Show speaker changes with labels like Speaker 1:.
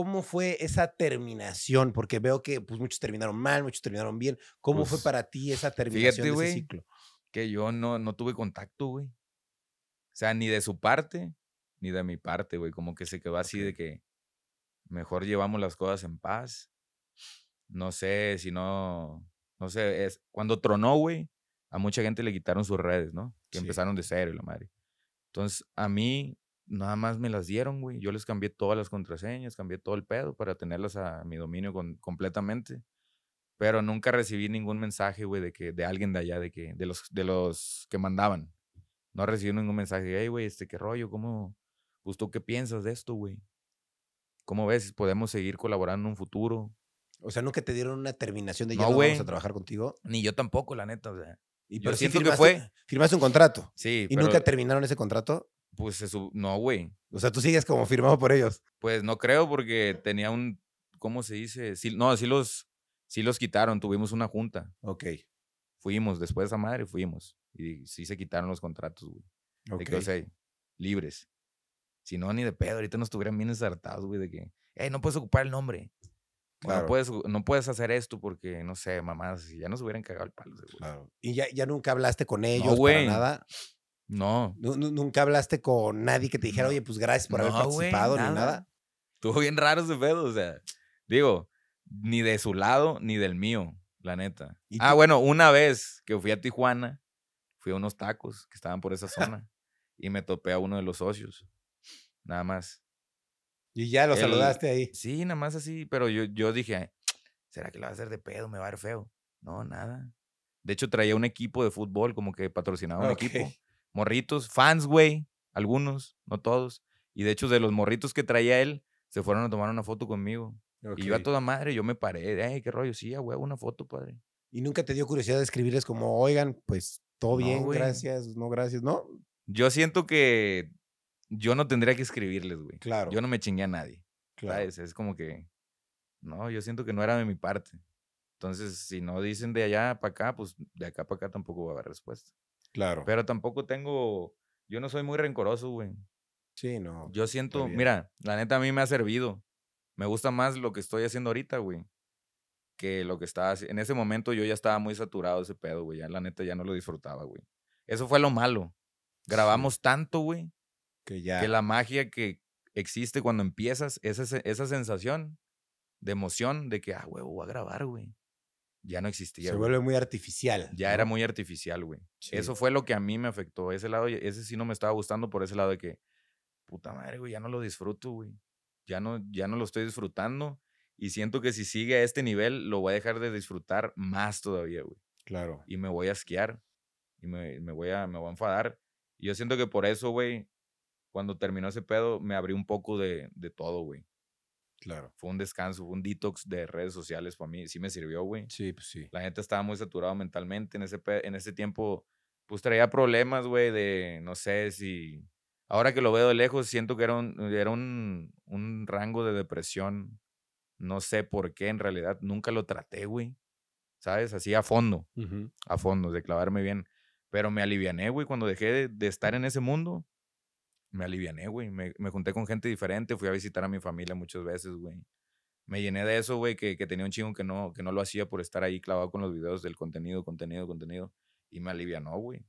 Speaker 1: ¿Cómo fue esa terminación? Porque veo que pues, muchos terminaron mal, muchos terminaron bien. ¿Cómo fue pues, para ti esa terminación de ese ciclo?
Speaker 2: Que yo no, no tuve contacto, güey. O sea, ni de su parte, ni de mi parte, güey. Como que se quedó así de que mejor llevamos las cosas en paz. No sé si no. No sé, es, cuando tronó, güey, a mucha gente le quitaron sus redes, ¿no? Que empezaron de cero, la madre. Entonces, a mí nada más me las dieron, güey. Yo les cambié todas las contraseñas, cambié todo el pedo para tenerlas a mi dominio con, completamente. Pero nunca recibí ningún mensaje, güey, de que de alguien de allá, de que de los de los que mandaban. No recibí ningún mensaje de, hey, güey, este qué rollo, cómo, pues qué piensas de esto, güey. ¿Cómo ves? Podemos seguir colaborando en un futuro.
Speaker 1: O sea, nunca te dieron una terminación de ya vamos a trabajar contigo. Ni yo tampoco, la neta, o sea. Y pero sí firmaste, que fue. Firmaste un contrato. Sí. ¿Y nunca terminaron ese contrato? Pues no, güey. O sea, tú sigues como firmado por ellos.
Speaker 2: Pues no creo porque tenía un, ¿cómo se dice? Sí, no, sí los, sí los quitaron, tuvimos una junta. Ok. Fuimos, después de esa madre fuimos. Y sí se quitaron los contratos, güey. Okay. libres. Si no, ni de pedo, ahorita nos tuvieran bien ensartados, güey, de que, eh no puedes ocupar el nombre. No, puedes, hacer esto porque, no sé, mamás, ya nos
Speaker 1: hubieran cagado el palo. Claro. Y ya, ya nunca hablaste con ellos, para nada. No. ¿Nunca hablaste con nadie que te dijera, oye, pues gracias por haber participado nada. ni nada?
Speaker 2: Estuvo bien raro ese pedo, o sea, digo, ni de su lado ni del mío, la neta. Ah, bueno, una vez que fui a Tijuana, fui a unos tacos que estaban por esa zona y me topé a uno de los socios, nada más. Y ya lo saludaste ahí. Sí, nada más así, pero yo, yo dije, ¿será que lo va a hacer de pedo? ¿Me va a ver feo? No, nada. De hecho, traía un equipo de fútbol, como que patrocinaba un equipo morritos, fans, güey, algunos, no todos. Y de hecho, de los morritos que traía él, se fueron a tomar una foto conmigo. Y yo a toda madre, yo me paré, ay, qué rollo, sí, a una foto, padre.
Speaker 1: ¿Y nunca te dio curiosidad de escribirles como, oigan, pues todo bien, gracias, no gracias, no?
Speaker 2: Yo siento que yo no tendría que escribirles, güey. Claro. Yo no me chingué a nadie. Claro. Es como que, no, yo siento que no era de mi parte. Entonces, si no dicen de allá para acá, pues de acá para acá tampoco va a haber respuesta. Claro. Pero tampoco tengo, yo no soy muy rencoroso, güey. Sí, no. Yo siento, mira, la neta a mí me ha servido. Me gusta más lo que estoy haciendo ahorita, güey. Que lo que estaba haciendo. En ese momento yo ya estaba muy saturado de ese pedo, güey. Ya la neta ya no lo disfrutaba, güey. Eso fue lo malo. Grabamos tanto, güey. Que ya. Que la magia que existe cuando empiezas, esa, esa sensación de emoción de que, ah, güey, voy a grabar, güey ya no existía. Se vuelve muy
Speaker 1: artificial. Ya era
Speaker 2: muy artificial, güey. Eso fue lo que a mí me afectó. Ese lado, ese sí no me estaba gustando por ese lado de que, puta madre, güey, ya no lo disfruto, güey. Ya no, ya no lo estoy disfrutando. Y siento que si sigue a este nivel, lo voy a dejar de disfrutar más todavía, güey. Claro. Y me voy a esquiar. Y me, voy, a, me voy a enfadar. Y yo siento que por eso, güey, cuando terminó ese pedo, me abrí un poco de, de todo, güey. Claro. Fue un descanso, fue un detox de redes sociales para mí. Sí me sirvió, güey. Sí, pues sí. La gente estaba muy saturada mentalmente. En ese, en ese tiempo, pues traía problemas, güey, de no sé si. Ahora que lo veo de lejos, siento que era un, un, rango de depresión. No sé por qué, en realidad nunca lo traté, güey. ¿Sabes? Así a fondo. A fondo, de clavarme bien. Pero me aliviané, güey, cuando dejé de estar en ese mundo me aliviané, güey. Me, me, junté con gente diferente, fui a visitar a mi familia muchas veces, güey. Me llené de eso, güey, que, que, tenía un chingo que no, que no lo hacía por estar ahí clavado con los videos del contenido, contenido, contenido. Y me alivianó, güey.